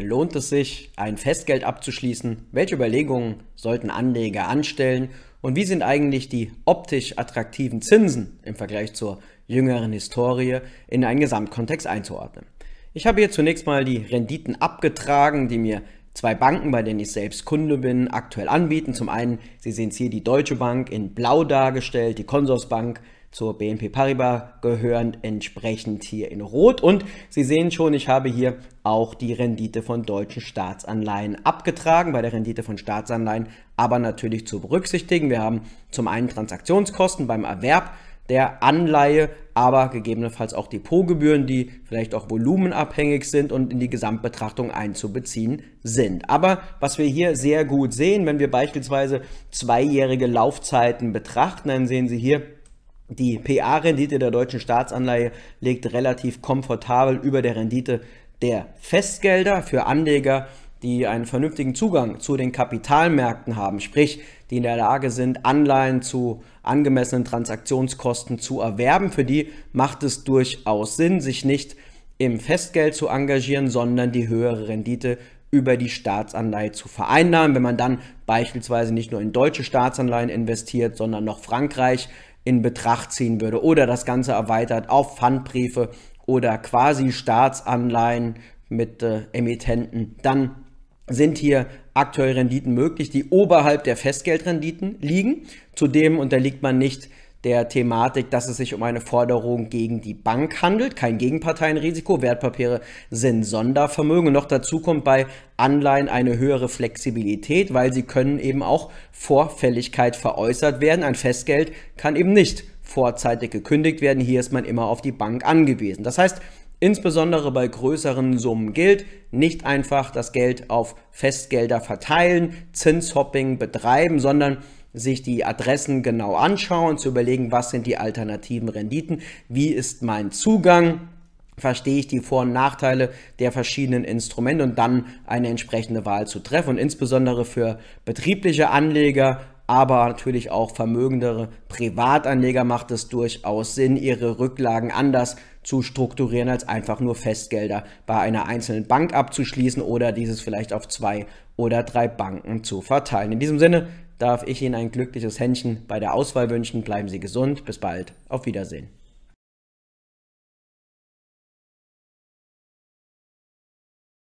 Lohnt es sich, ein Festgeld abzuschließen? Welche Überlegungen sollten Anleger anstellen? Und wie sind eigentlich die optisch attraktiven Zinsen im Vergleich zur jüngeren Historie in einen Gesamtkontext einzuordnen? Ich habe hier zunächst mal die Renditen abgetragen, die mir zwei Banken, bei denen ich selbst Kunde bin, aktuell anbieten. Zum einen, Sie sehen es hier, die Deutsche Bank in blau dargestellt, die Konsorsbank zur BNP Paribas gehören, entsprechend hier in Rot. Und Sie sehen schon, ich habe hier auch die Rendite von deutschen Staatsanleihen abgetragen. Bei der Rendite von Staatsanleihen aber natürlich zu berücksichtigen. Wir haben zum einen Transaktionskosten beim Erwerb der Anleihe, aber gegebenenfalls auch Depotgebühren, die vielleicht auch volumenabhängig sind und in die Gesamtbetrachtung einzubeziehen sind. Aber was wir hier sehr gut sehen, wenn wir beispielsweise zweijährige Laufzeiten betrachten, dann sehen Sie hier, die PA-Rendite der deutschen Staatsanleihe liegt relativ komfortabel über der Rendite der Festgelder für Anleger, die einen vernünftigen Zugang zu den Kapitalmärkten haben, sprich, die in der Lage sind, Anleihen zu angemessenen Transaktionskosten zu erwerben. Für die macht es durchaus Sinn, sich nicht im Festgeld zu engagieren, sondern die höhere Rendite über die Staatsanleihe zu vereinnahmen. Wenn man dann beispielsweise nicht nur in deutsche Staatsanleihen investiert, sondern noch Frankreich, in Betracht ziehen würde oder das Ganze erweitert auf Pfandbriefe oder quasi Staatsanleihen mit äh, Emittenten, dann sind hier aktuelle Renditen möglich, die oberhalb der Festgeldrenditen liegen. Zudem unterliegt man nicht der Thematik, dass es sich um eine Forderung gegen die Bank handelt. Kein Gegenparteienrisiko. Wertpapiere sind Sondervermögen. Und noch dazu kommt bei Anleihen eine höhere Flexibilität, weil sie können eben auch vor Fälligkeit veräußert werden. Ein Festgeld kann eben nicht vorzeitig gekündigt werden. Hier ist man immer auf die Bank angewiesen. Das heißt, Insbesondere bei größeren Summen gilt, nicht einfach das Geld auf Festgelder verteilen, Zinshopping betreiben, sondern sich die Adressen genau anschauen, zu überlegen, was sind die alternativen Renditen, wie ist mein Zugang, verstehe ich die Vor- und Nachteile der verschiedenen Instrumente und dann eine entsprechende Wahl zu treffen. Und insbesondere für betriebliche Anleger, aber natürlich auch vermögendere Privatanleger macht es durchaus Sinn, ihre Rücklagen anders zu strukturieren, als einfach nur Festgelder bei einer einzelnen Bank abzuschließen oder dieses vielleicht auf zwei oder drei Banken zu verteilen. In diesem Sinne darf ich Ihnen ein glückliches Händchen bei der Auswahl wünschen. Bleiben Sie gesund. Bis bald. Auf Wiedersehen.